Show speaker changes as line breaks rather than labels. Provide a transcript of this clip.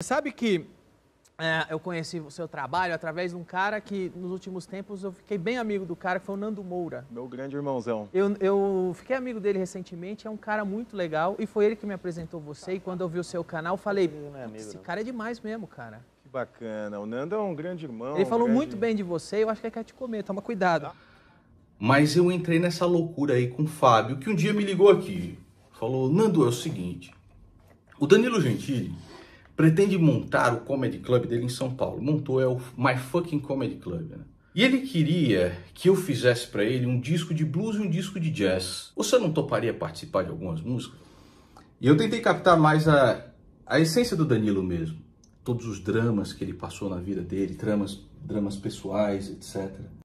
Sabe que é, eu conheci o seu trabalho através de um cara que, nos últimos tempos, eu fiquei bem amigo do cara, que foi o Nando Moura. Meu grande irmãozão. Eu, eu fiquei amigo dele recentemente, é um cara muito legal, e foi ele que me apresentou você, e quando eu vi o seu canal, falei, é esse cara é demais mesmo, cara.
Que bacana, o Nando é um grande irmão. Ele falou um grande... muito
bem de você, eu acho que ele é quer te comer, toma cuidado.
Mas eu entrei nessa loucura aí com o Fábio, que um dia me ligou aqui, falou, Nando, é o seguinte, o Danilo Gentili pretende montar o comedy club dele em São Paulo. Montou é o My Fucking Comedy Club, né? E ele queria que eu fizesse para ele um disco de blues e um disco de jazz. Você não toparia participar de algumas músicas? E eu tentei captar mais a, a essência do Danilo mesmo.
Todos os dramas que ele passou na vida dele, dramas, dramas pessoais, etc.